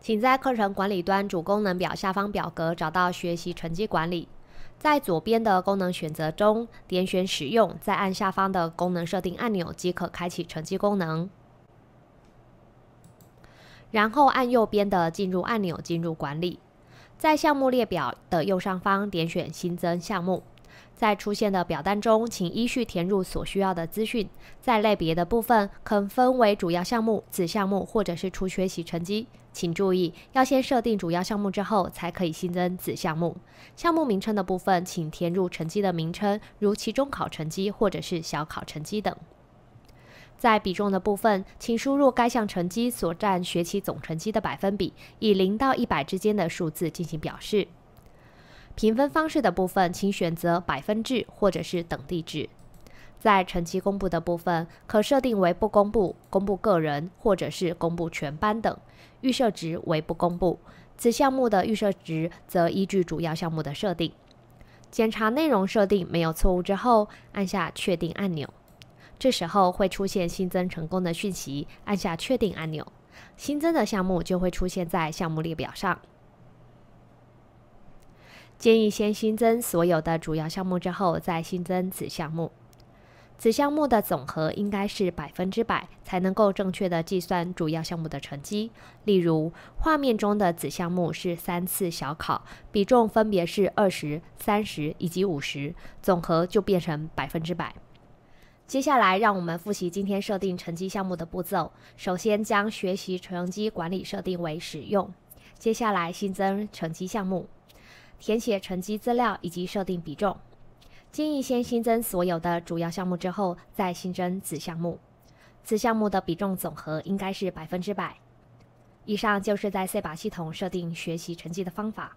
请在课程管理端主功能表下方表格找到学习成绩管理，在左边的功能选择中点选使用，再按下方的功能设定按钮即可开启成绩功能。然后按右边的进入按钮进入管理，在项目列表的右上方点选新增项目。在出现的表单中，请依序填入所需要的资讯。在类别的部分，可分为主要项目、子项目或者是初学习成绩。请注意，要先设定主要项目之后，才可以新增子项目。项目名称的部分，请填入成绩的名称，如期中考成绩或者是小考成绩等。在比重的部分，请输入该项成绩所占学期总成绩的百分比，以零到一百之间的数字进行表示。评分方式的部分，请选择百分制或者是等地制。在成绩公布的部分，可设定为不公布、公布个人或者是公布全班等。预设值为不公布。此项目的预设值则依据主要项目的设定。检查内容设定没有错误之后，按下确定按钮。这时候会出现新增成功的讯息，按下确定按钮，新增的项目就会出现在项目列表上。建议先新增所有的主要项目，之后再新增子项目。子项目的总和应该是百分之百，才能够正确的计算主要项目的成绩。例如，画面中的子项目是三次小考，比重分别是二、十、三十以及五十，总和就变成百分之百。接下来，让我们复习今天设定成绩项目的步骤。首先，将学习成绩管理设定为使用。接下来，新增成绩项目。填写成绩资料以及设定比重，建议先新增所有的主要项目之后再新增子项目，子项目的比重总和应该是百分之百。以上就是在 c 把系统设定学习成绩的方法。